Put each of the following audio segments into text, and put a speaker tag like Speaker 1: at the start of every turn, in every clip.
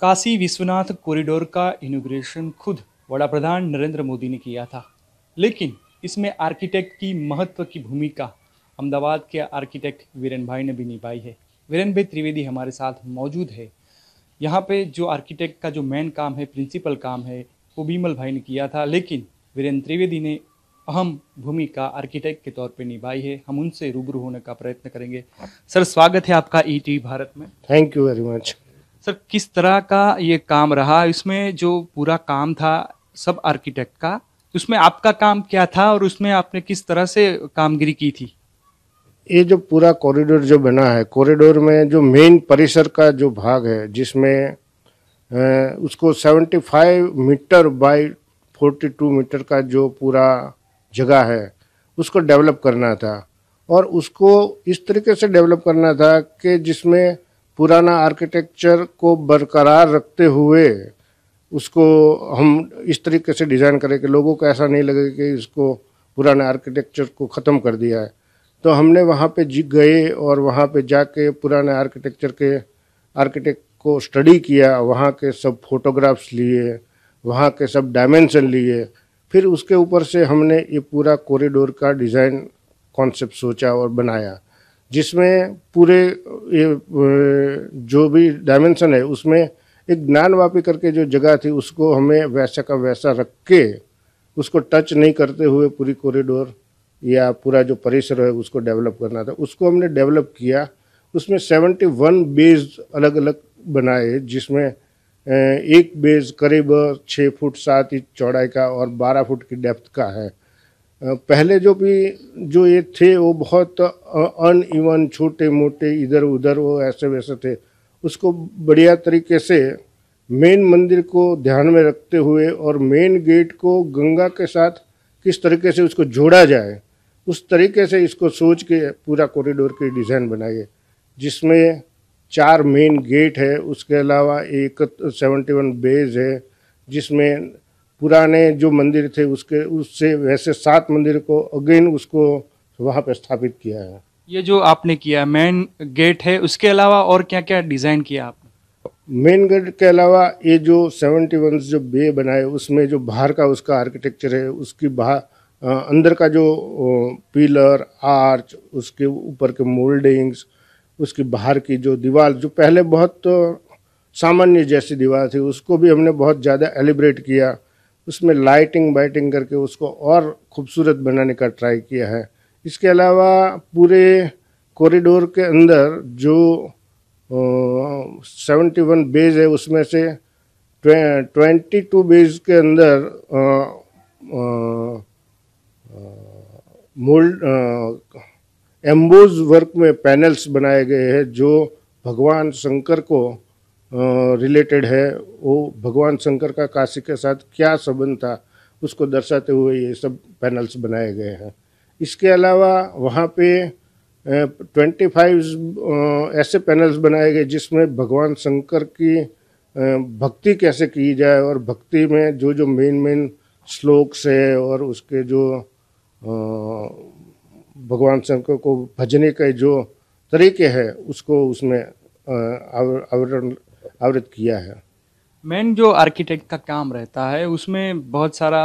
Speaker 1: Kashi Vishwanath corridor का inauguration खुद वड़ा प्रधान नरेंद्र मोदी ने किया था लेकिन इसमें आर्किटेक्ट की महत्व की भूमिका अहमदाबाद के आर्किटेक्ट वीरेन भाई ने भी निभाई है वीरेन भाई त्रिवेदी हमारे साथ मौजूद है यहाँ पे जो आर्किटेक्ट का जो मेन काम है प्रिंसिपल काम है वो बीमल भाई ने किया था लेकिन वीरेन त्रिवेदी ने अहम भूमिका आर्किटेक्ट के तौर पे निभाई है हम उनसे रूबरू होने का प्रयत्न करेंगे सर स्वागत है आपका ई e भारत में
Speaker 2: thank you very much
Speaker 1: sir किस तरह का ये काम रहा इसमें जो पूरा काम था सब आर्किटेक्ट का उसमें आपका काम क्या था और उसमें आपने किस तरह से कामगिरी की थी ये जो
Speaker 2: पूरा कॉरिडोर जो बना है कॉरिडोर में जो मेन परिसर का जो भाग है जिसमें उसको 75 मीटर बाय 42 मीटर का जो पूरा जगह है उसको डेवलप करना था और उसको इस तरीके से डेवलप करना था कि जिसमें पुराना आर्किटेक्चर को बरकरार रखते हुए उसको हम इस तरीके से डिज़ाइन करें कि लोगों को ऐसा नहीं लगे कि इसको पुराने आर्किटेक्चर को ख़त्म कर दिया है तो हमने वहाँ पे जी गए और वहाँ पे जाके पुराने आर्किटेक्चर के आर्किटेक्ट को स्टडी किया वहाँ के सब फोटोग्राफ्स लिए वहाँ के सब डायमेंशन लिए फिर उसके ऊपर से हमने ये पूरा कॉरिडोर का डिज़ाइन कॉन्सेप्ट सोचा और बनाया जिसमें पूरे ये जो भी डायमेंशन है उसमें एक वापी करके जो जगह थी उसको हमें वैसा का वैसा रख के उसको टच नहीं करते हुए पूरी कॉरिडोर या पूरा जो परिसर है उसको डेवलप करना था उसको हमने डेवलप किया उसमें सेवेंटी वन बेज अलग अलग बनाए जिसमें एक बेज करीब छः फुट सात इंच चौड़ाई का और बारह फुट की डेप्थ का है पहले जो भी जो ये थे वो बहुत अन इवन छोटे मोटे इधर उधर वो ऐसे वैसे थे उसको बढ़िया तरीके से मेन मंदिर को ध्यान में रखते हुए और मेन गेट को गंगा के साथ किस तरीके से उसको जोड़ा जाए उस तरीके से इसको सोच के पूरा कॉरिडोर की डिज़ाइन बनाइए जिसमें चार मेन गेट है उसके अलावा एक सेवेंटी वन बेज है जिसमें पुराने जो मंदिर थे उसके उससे वैसे सात मंदिर को अगेन उसको वहाँ पर स्थापित किया है
Speaker 1: ये जो आपने किया मेन गेट है उसके अलावा और क्या क्या डिज़ाइन किया आपने
Speaker 2: मेन गेट के अलावा ये जो सेवेंटी वन जो बे बनाए उसमें जो बाहर का उसका आर्किटेक्चर है उसकी बाहर अंदर का जो पिलर आर्च उसके ऊपर के मोल्डिंग्स उसकी बाहर की जो दीवार जो पहले बहुत सामान्य जैसी दीवार थी उसको भी हमने बहुत ज़्यादा एलिब्रेट किया उसमें लाइटिंग वाइटिंग करके उसको और खूबसूरत बनाने का ट्राई किया है इसके अलावा पूरे कॉरिडोर के अंदर जो सेवेंटी वन बेज है उसमें से ट्वेंटी टू बेज के अंदर मोल्ड एम्बोज वर्क में पैनल्स बनाए गए हैं जो भगवान शंकर को रिलेटेड है वो भगवान शंकर का काशी के साथ क्या संबंध था उसको दर्शाते हुए ये सब पैनल्स बनाए गए हैं इसके अलावा वहाँ पे ट्वेंटी फाइव ऐसे पैनल्स बनाए गए जिसमें भगवान शंकर की भक्ति कैसे की जाए और भक्ति में जो जो मेन मेन श्लोक्स है और उसके जो भगवान शंकर को भजने के जो तरीके हैं उसको उसमें आवरण आवृत किया है
Speaker 1: मेन जो आर्किटेक्ट का काम रहता है उसमें बहुत सारा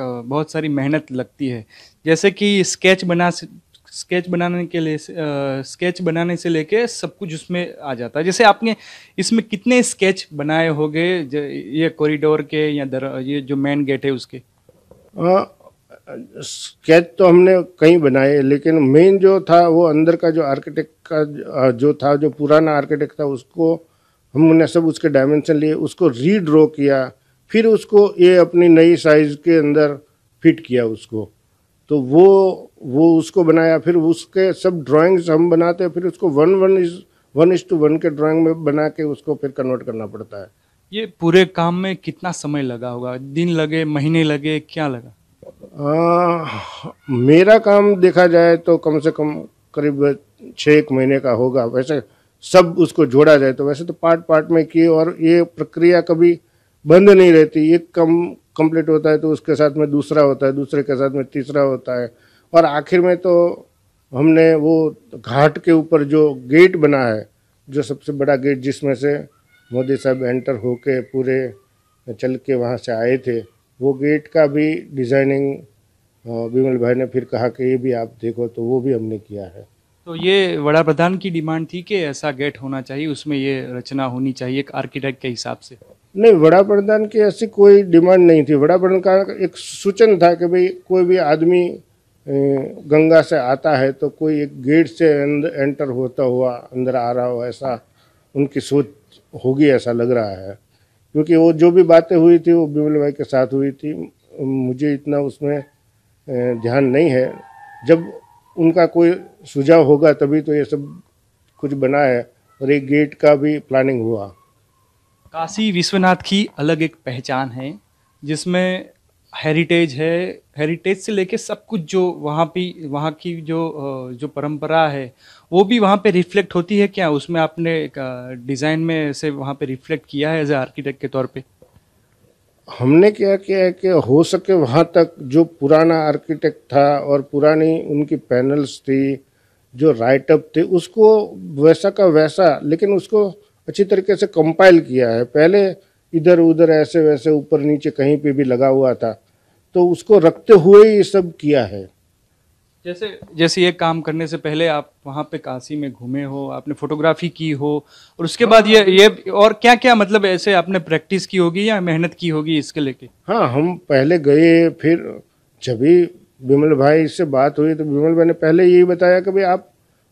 Speaker 1: बहुत सारी मेहनत लगती है जैसे कि स्केच बना स्केच बनाने के लिए स्केच बनाने से लेके सब कुछ उसमें आ जाता है जैसे आपने इसमें कितने स्केच बनाए होंगे ये कॉरिडोर के या दर ये जो मेन गेट है उसके
Speaker 2: आ, स्केच तो हमने कई बनाए लेकिन मेन जो था वो अंदर का जो आर्किटेक्ट का जो था जो पुराना आर्किटेक्ट था उसको हमने सब उसके डायमेंशन लिए उसको रीड्रॉ किया फिर उसको ये अपनी नई साइज़ के अंदर फिट किया उसको तो वो वो उसको बनाया फिर उसके सब ड्राइंग्स हम बनाते हैं फिर उसको one one is one is two one के ड्राइंग में बना के उसको फिर कन्वर्ट करना पड़ता है
Speaker 1: ये पूरे काम में कितना समय लगा होगा दिन लगे महीने लगे क्या लगा
Speaker 2: आ, मेरा काम देखा जाए तो कम से कम करीब छः एक महीने का होगा वैसे सब उसको जोड़ा जाए तो वैसे तो पार्ट पार्ट में किए और ये प्रक्रिया कभी बंद नहीं रहती एक कम कंप्लीट होता है तो उसके साथ में दूसरा होता है दूसरे के साथ में तीसरा होता है और आखिर में तो हमने वो घाट के ऊपर जो गेट बना है जो सबसे बड़ा गेट जिसमें से मोदी साहब एंटर होके पूरे चल के वहाँ से आए थे वो गेट का भी डिज़ाइनिंग विमल भाई ने फिर कहा कि ये भी आप देखो तो वो भी हमने किया है
Speaker 1: तो ये वड़ा प्रधान की डिमांड थी कि ऐसा गेट होना चाहिए उसमें ये रचना होनी चाहिए एक आर्किटेक्ट के हिसाब से
Speaker 2: नहीं वड़ा प्रधान की ऐसी कोई डिमांड नहीं थी वड़ा प्रधान का एक सूचन था कि भाई कोई भी आदमी गंगा से आता है तो कोई एक गेट से एंटर होता हुआ अंदर आ रहा हो ऐसा उनकी सोच होगी ऐसा लग रहा है क्योंकि वो जो भी बातें हुई थी वो बिमल भाई के साथ हुई थी मुझे इतना उसमें ध्यान नहीं है जब उनका कोई सुझाव होगा तभी तो ये सब कुछ बना है और एक गेट का भी प्लानिंग हुआ
Speaker 1: काशी विश्वनाथ की अलग एक पहचान है जिसमें हेरिटेज है हेरिटेज से लेके सब कुछ जो वहाँ पे वहाँ की जो जो परंपरा है वो भी वहाँ पे रिफ्लेक्ट होती है क्या उसमें आपने डिज़ाइन में से वहाँ पे रिफ्लेक्ट किया है एज आर्किटेक्ट के तौर पे
Speaker 2: हमने क्या किया है कि हो सके वहाँ तक जो पुराना आर्किटेक्ट था और पुरानी उनकी पैनल्स थी जो राइटअप थे उसको वैसा का वैसा लेकिन उसको अच्छी तरीके से कंपाइल किया है पहले इधर उधर ऐसे वैसे ऊपर नीचे कहीं पे भी लगा हुआ था तो उसको रखते हुए ये सब किया है
Speaker 1: जैसे जैसे ये काम करने से पहले आप वहाँ पे काशी में घूमे हो आपने फोटोग्राफी की हो और उसके बाद ये ये और क्या क्या मतलब ऐसे आपने प्रैक्टिस की होगी या मेहनत की होगी इसके लेके
Speaker 2: हाँ हम पहले गए फिर जब भी विमल भाई से बात हुई तो विमल भाई ने पहले यही बताया कि भाई आप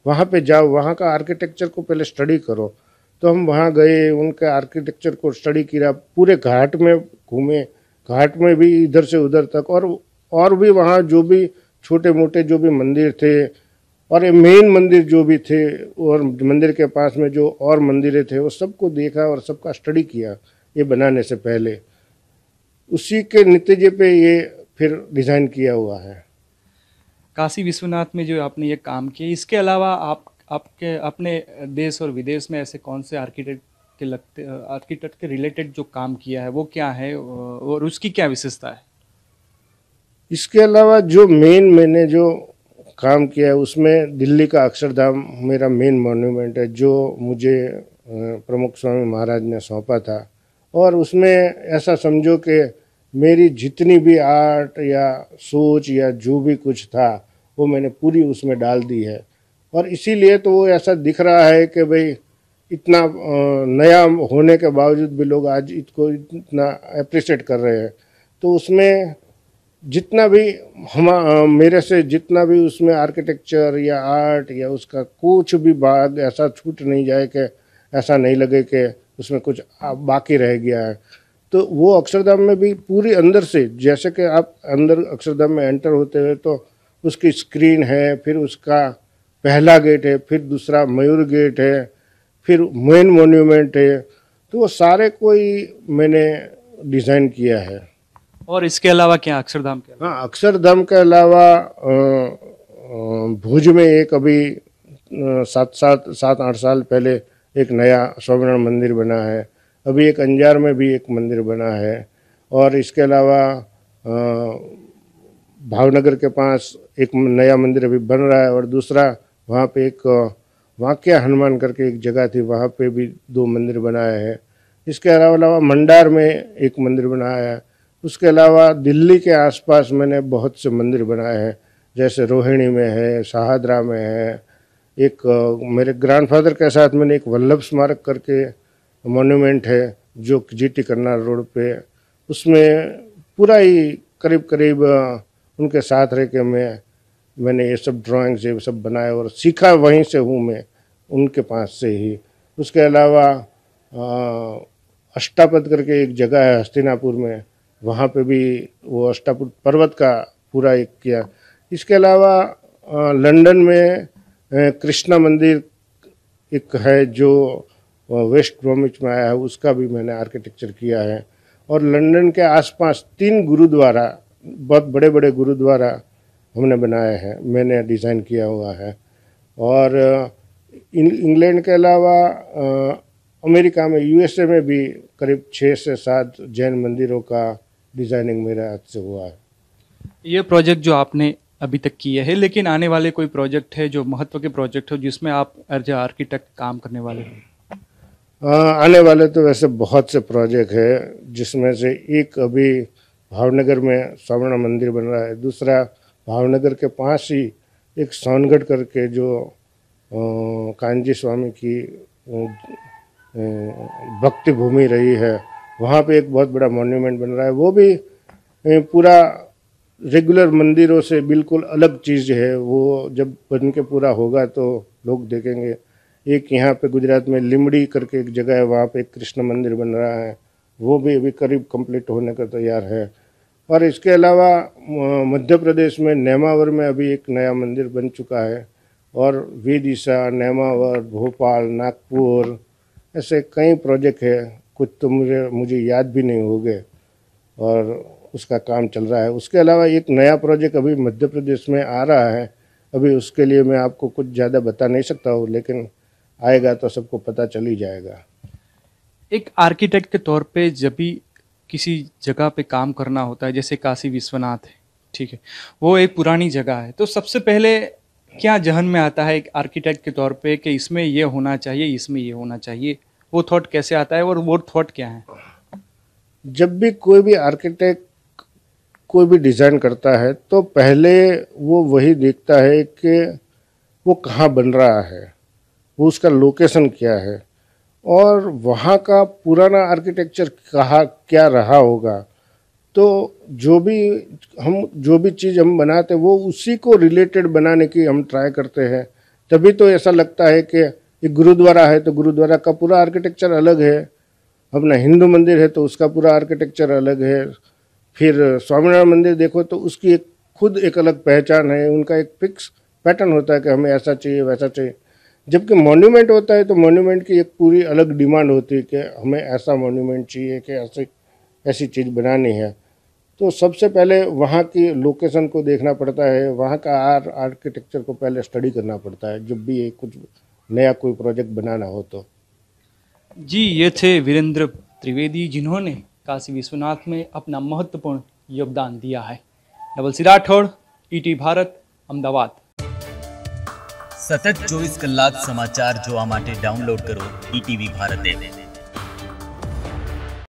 Speaker 2: वहाँ पे जाओ वहाँ का आर्किटेक्चर को पहले स्टडी करो तो हम वहाँ गए उनके आर्किटेक्चर को स्टडी किया पूरे घाट में घूमे घाट में भी इधर से उधर तक और और भी वहाँ जो भी छोटे मोटे जो भी मंदिर थे और ये मेन मंदिर जो भी थे और मंदिर के पास में जो और मंदिरें थे वो सबको देखा और सबका स्टडी किया ये बनाने से पहले उसी के नतीजे पे ये फिर डिज़ाइन किया हुआ है
Speaker 1: काशी विश्वनाथ में जो आपने ये काम किया इसके अलावा आप आपके अपने देश और विदेश में ऐसे कौन से आर्किटेक्ट के लगते आर्किटेक्ट के रिलेटेड जो काम किया है वो क्या है और उसकी क्या विशेषता है
Speaker 2: इसके अलावा जो मेन मैंने जो काम किया है उसमें दिल्ली का अक्षरधाम मेरा मेन मॉन्यूमेंट है जो मुझे प्रमुख स्वामी महाराज ने सौंपा था और उसमें ऐसा समझो कि मेरी जितनी भी आर्ट या सोच या जो भी कुछ था वो मैंने पूरी उसमें डाल दी है और इसीलिए तो वो ऐसा दिख रहा है कि भाई इतना नया होने के बावजूद भी लोग आज इसको इतना अप्रिशिएट कर रहे हैं तो उसमें जितना भी हम मेरे से जितना भी उसमें आर्किटेक्चर या आर्ट या उसका कुछ भी भाग ऐसा छूट नहीं जाए कि ऐसा नहीं लगे कि उसमें कुछ बाकी रह गया है तो वो अक्षरधाम में भी पूरी अंदर से जैसे कि आप अंदर अक्षरधाम में एंटर होते हुए तो उसकी स्क्रीन है फिर उसका पहला गेट है फिर दूसरा मयूर गेट है फिर मेन मोन्यूमेंट है तो वो सारे कोई मैंने डिज़ाइन किया है
Speaker 1: और इसके अलावा क्या अक्षरधाम के अलावा? हाँ
Speaker 2: अक्षरधाम के अलावा भुज में एक अभी सात सात सात आठ साल पहले एक नया स्वामीनारायण मंदिर बना है अभी एक अंजार में भी एक मंदिर बना है और इसके अलावा भावनगर के पास एक नया मंदिर अभी बन रहा है और दूसरा वहाँ पे एक वाक्य हनुमान करके एक जगह थी वहाँ पे भी दो मंदिर बनाए हैं इसके अलावा मंडार में एक मंदिर बनाया है उसके अलावा दिल्ली के आसपास मैंने बहुत से मंदिर बनाए हैं जैसे रोहिणी में है शाहदरा में है एक मेरे ग्रैंडफादर के साथ मैंने एक वल्लभ स्मारक करके मोन्यूमेंट है जो जी टी करनाल रोड पे उसमें पूरा ही करीब करीब उनके साथ रह के मैं मैंने ये सब ड्राइंग्स ये सब बनाए और सीखा वहीं से हूँ मैं उनके पास से ही उसके अलावा अष्टापद करके एक जगह है हस्तिनापुर में वहाँ पे भी वो अष्टापुर पर्वत का पूरा एक किया इसके अलावा लंदन में कृष्णा मंदिर एक है जो वेस्ट ब्रोमिच में आया है उसका भी मैंने आर्किटेक्चर किया है और लंदन के आसपास तीन गुरुद्वारा बहुत बड़े बड़े गुरुद्वारा हमने बनाए हैं मैंने डिज़ाइन किया हुआ है और इंग्लैंड के अलावा अमेरिका में यूएसए में भी करीब छः से सात जैन मंदिरों का डिज़ाइनिंग मेरा हाथ से हुआ है
Speaker 1: ये प्रोजेक्ट जो आपने अभी तक किया है लेकिन आने वाले कोई प्रोजेक्ट है जो महत्व के प्रोजेक्ट हो जिसमें आप एज आर्किटेक्ट काम करने वाले हैं
Speaker 2: आने वाले तो वैसे बहुत से प्रोजेक्ट है जिसमें से एक अभी भावनगर में स्वर्ण मंदिर बन रहा है दूसरा भावनगर के पास ही एक सोनगढ़ करके जो कांजी स्वामी की भक्ति भूमि रही है वहाँ पे एक बहुत बड़ा मॉन्यूमेंट बन रहा है वो भी पूरा रेगुलर मंदिरों से बिल्कुल अलग चीज़ है वो जब बन के पूरा होगा तो लोग देखेंगे एक यहाँ पे गुजरात में लिमड़ी करके एक जगह है वहाँ पे एक कृष्ण मंदिर बन रहा है वो भी अभी करीब कंप्लीट होने का तैयार है और इसके अलावा मध्य प्रदेश में नेमावर में अभी एक नया मंदिर बन चुका है और विदिशा नेमावर भोपाल नागपुर ऐसे कई प्रोजेक्ट है कुछ तो मुझे मुझे याद भी नहीं हो गए और उसका काम चल रहा है उसके अलावा एक नया प्रोजेक्ट अभी मध्य प्रदेश में आ रहा है अभी उसके लिए मैं आपको कुछ ज़्यादा बता नहीं सकता हूँ लेकिन आएगा तो सबको पता चल ही जाएगा
Speaker 1: एक आर्किटेक्ट के तौर पे जब भी किसी जगह पे काम करना होता है जैसे काशी विश्वनाथ है ठीक है वो एक पुरानी जगह है तो सबसे पहले क्या जहन में आता है एक आर्किटेक्ट के तौर पे कि इसमें ये होना चाहिए इसमें ये होना चाहिए वो थॉट कैसे आता है और वो थॉट क्या है
Speaker 2: जब भी कोई भी आर्किटेक्ट कोई भी डिज़ाइन करता है तो पहले वो वही देखता है कि वो कहाँ बन रहा है वो उसका लोकेशन क्या है और वहाँ का पुराना आर्किटेक्चर कहा क्या रहा होगा तो जो भी हम जो भी चीज़ हम बनाते वो उसी को रिलेटेड बनाने की हम ट्राई करते हैं तभी तो ऐसा लगता है कि ये गुरुद्वारा है तो गुरुद्वारा का पूरा आर्किटेक्चर अलग है अपना हिंदू मंदिर है तो उसका पूरा आर्किटेक्चर अलग है फिर स्वामीनारायण मंदिर देखो तो उसकी एक खुद एक अलग पहचान है उनका एक फिक्स पैटर्न होता है कि हमें ऐसा चाहिए वैसा चाहिए जबकि मॉन्यूमेंट होता है तो मॉन्यूमेंट की एक पूरी अलग डिमांड होती है कि हमें ऐसा मॉन्यूमेंट चाहिए कि ऐसी ऐसी चीज़ बनानी है तो सबसे पहले वहाँ की लोकेशन को देखना पड़ता है वहाँ का आर आर्किटेक्चर को पहले स्टडी करना पड़ता है जब भी ये कुछ नया कोई प्रोजेक्ट बनाना हो तो
Speaker 1: जी ये थे वीरेंद्र त्रिवेदी जिन्होंने काशी विश्वनाथ में अपना महत्वपूर्ण योगदान दिया है double C Rathod ET Bharat Ahmedabad सतत चौबीस कलाक समाचार जो डाउनलोड करो ईटीवी भारत एप